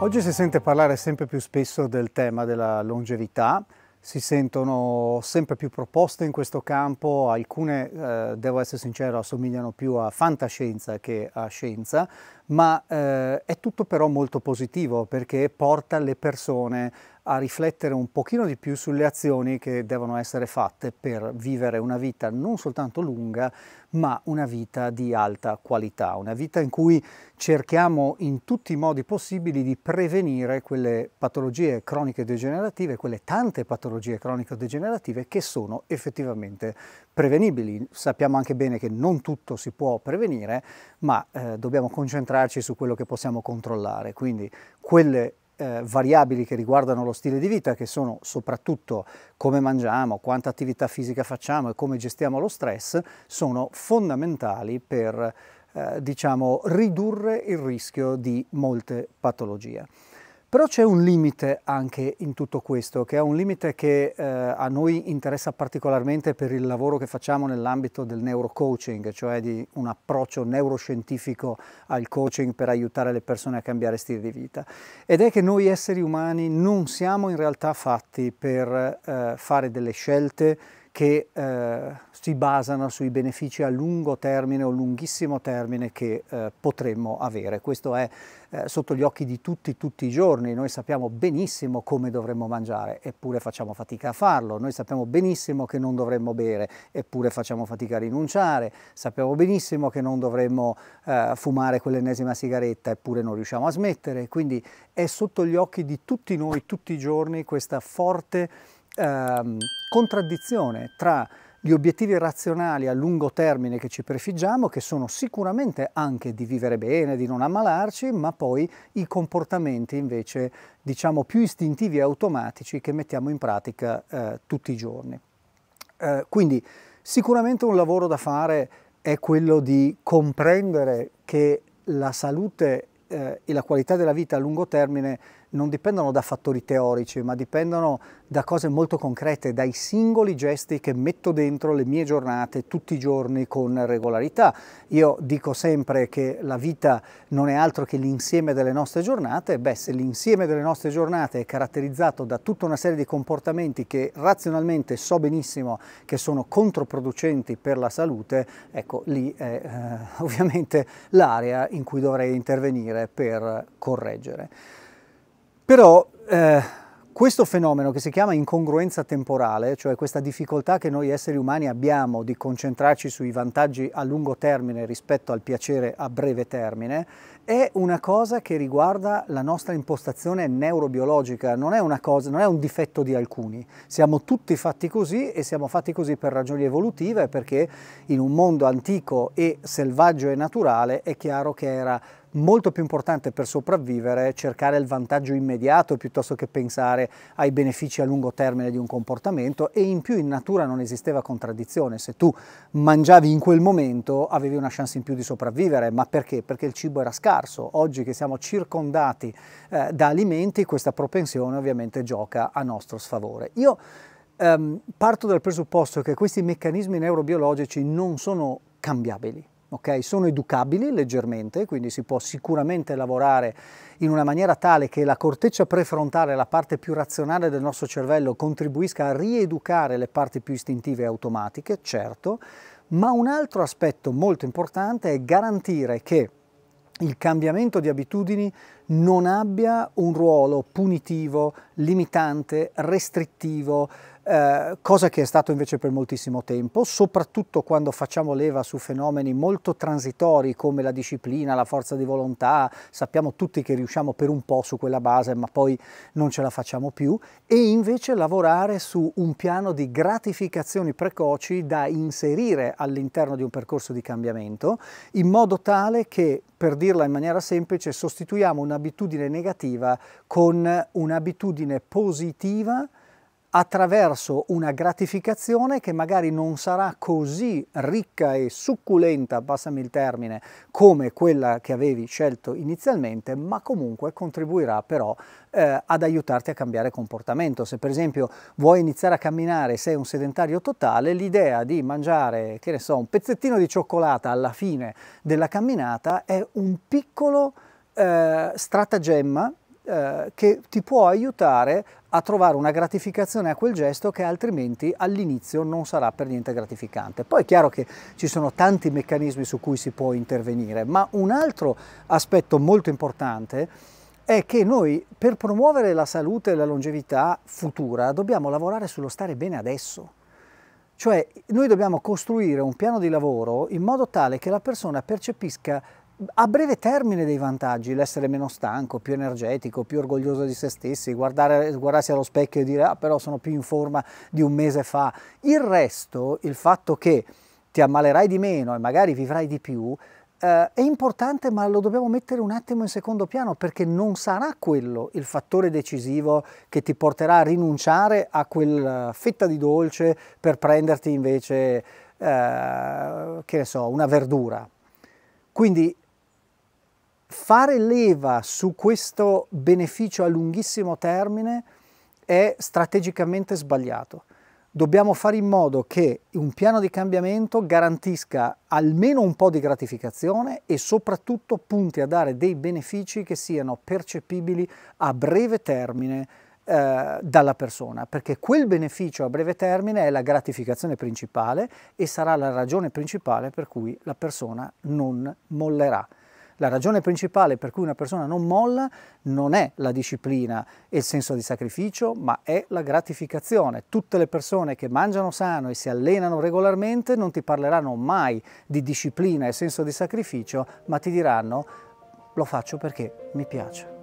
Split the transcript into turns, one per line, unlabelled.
Oggi si sente parlare sempre più spesso del tema della longevità, si sentono sempre più proposte in questo campo, alcune, eh, devo essere sincero, assomigliano più a fantascienza che a scienza, ma eh, è tutto però molto positivo perché porta le persone a riflettere un pochino di più sulle azioni che devono essere fatte per vivere una vita non soltanto lunga, ma una vita di alta qualità, una vita in cui cerchiamo in tutti i modi possibili di prevenire quelle patologie croniche degenerative, quelle tante patologie cronico degenerative che sono effettivamente prevenibili. Sappiamo anche bene che non tutto si può prevenire, ma eh, dobbiamo concentrarci su quello che possiamo controllare, quindi quelle eh, variabili che riguardano lo stile di vita, che sono soprattutto come mangiamo, quanta attività fisica facciamo e come gestiamo lo stress, sono fondamentali per eh, diciamo, ridurre il rischio di molte patologie. Però c'è un limite anche in tutto questo, che è un limite che eh, a noi interessa particolarmente per il lavoro che facciamo nell'ambito del neurocoaching, cioè di un approccio neuroscientifico al coaching per aiutare le persone a cambiare stile di vita. Ed è che noi esseri umani non siamo in realtà fatti per eh, fare delle scelte che eh, si basano sui benefici a lungo termine o lunghissimo termine che eh, potremmo avere. Questo è eh, sotto gli occhi di tutti tutti i giorni. Noi sappiamo benissimo come dovremmo mangiare, eppure facciamo fatica a farlo. Noi sappiamo benissimo che non dovremmo bere, eppure facciamo fatica a rinunciare. Sappiamo benissimo che non dovremmo eh, fumare quell'ennesima sigaretta, eppure non riusciamo a smettere. Quindi è sotto gli occhi di tutti noi tutti i giorni questa forte ehm, contraddizione tra gli obiettivi razionali a lungo termine che ci prefiggiamo, che sono sicuramente anche di vivere bene, di non ammalarci, ma poi i comportamenti invece diciamo più istintivi e automatici che mettiamo in pratica eh, tutti i giorni. Eh, quindi sicuramente un lavoro da fare è quello di comprendere che la salute eh, e la qualità della vita a lungo termine non dipendono da fattori teorici, ma dipendono da cose molto concrete, dai singoli gesti che metto dentro le mie giornate tutti i giorni con regolarità. Io dico sempre che la vita non è altro che l'insieme delle nostre giornate, beh se l'insieme delle nostre giornate è caratterizzato da tutta una serie di comportamenti che razionalmente so benissimo che sono controproducenti per la salute, ecco lì è eh, ovviamente l'area in cui dovrei intervenire per correggere. Però eh, questo fenomeno che si chiama incongruenza temporale, cioè questa difficoltà che noi esseri umani abbiamo di concentrarci sui vantaggi a lungo termine rispetto al piacere a breve termine, è una cosa che riguarda la nostra impostazione neurobiologica, non è, una cosa, non è un difetto di alcuni. Siamo tutti fatti così e siamo fatti così per ragioni evolutive perché in un mondo antico e selvaggio e naturale è chiaro che era molto più importante per sopravvivere cercare il vantaggio immediato piuttosto che pensare ai benefici a lungo termine di un comportamento e in più in natura non esisteva contraddizione, se tu mangiavi in quel momento avevi una chance in più di sopravvivere, ma perché? Perché il cibo era scarso, oggi che siamo circondati eh, da alimenti questa propensione ovviamente gioca a nostro sfavore. Io ehm, parto dal presupposto che questi meccanismi neurobiologici non sono cambiabili, Okay? Sono educabili leggermente, quindi si può sicuramente lavorare in una maniera tale che la corteccia prefrontale, la parte più razionale del nostro cervello, contribuisca a rieducare le parti più istintive e automatiche, certo, ma un altro aspetto molto importante è garantire che il cambiamento di abitudini non abbia un ruolo punitivo, limitante, restrittivo, eh, cosa che è stato invece per moltissimo tempo, soprattutto quando facciamo leva su fenomeni molto transitori come la disciplina, la forza di volontà, sappiamo tutti che riusciamo per un po' su quella base ma poi non ce la facciamo più, e invece lavorare su un piano di gratificazioni precoci da inserire all'interno di un percorso di cambiamento, in modo tale che, per dirla in maniera semplice, sostituiamo una un'abitudine negativa con un'abitudine positiva attraverso una gratificazione che magari non sarà così ricca e succulenta, passami il termine, come quella che avevi scelto inizialmente, ma comunque contribuirà però eh, ad aiutarti a cambiare comportamento. Se per esempio vuoi iniziare a camminare, sei un sedentario totale, l'idea di mangiare, che ne so, un pezzettino di cioccolata alla fine della camminata è un piccolo eh, stratagemma eh, che ti può aiutare a trovare una gratificazione a quel gesto che altrimenti all'inizio non sarà per niente gratificante. Poi è chiaro che ci sono tanti meccanismi su cui si può intervenire, ma un altro aspetto molto importante è che noi per promuovere la salute e la longevità futura dobbiamo lavorare sullo stare bene adesso. Cioè noi dobbiamo costruire un piano di lavoro in modo tale che la persona percepisca a breve termine dei vantaggi, l'essere meno stanco, più energetico, più orgoglioso di se stessi, guardare, guardarsi allo specchio e dire ah però sono più in forma di un mese fa. Il resto, il fatto che ti ammalerai di meno e magari vivrai di più, eh, è importante ma lo dobbiamo mettere un attimo in secondo piano perché non sarà quello il fattore decisivo che ti porterà a rinunciare a quella eh, fetta di dolce per prenderti invece, eh, che ne so, una verdura. Quindi fare leva su questo beneficio a lunghissimo termine è strategicamente sbagliato. Dobbiamo fare in modo che un piano di cambiamento garantisca almeno un po' di gratificazione e soprattutto punti a dare dei benefici che siano percepibili a breve termine eh, dalla persona, perché quel beneficio a breve termine è la gratificazione principale e sarà la ragione principale per cui la persona non mollerà. La ragione principale per cui una persona non molla non è la disciplina e il senso di sacrificio, ma è la gratificazione. Tutte le persone che mangiano sano e si allenano regolarmente non ti parleranno mai di disciplina e senso di sacrificio, ma ti diranno lo faccio perché mi piace.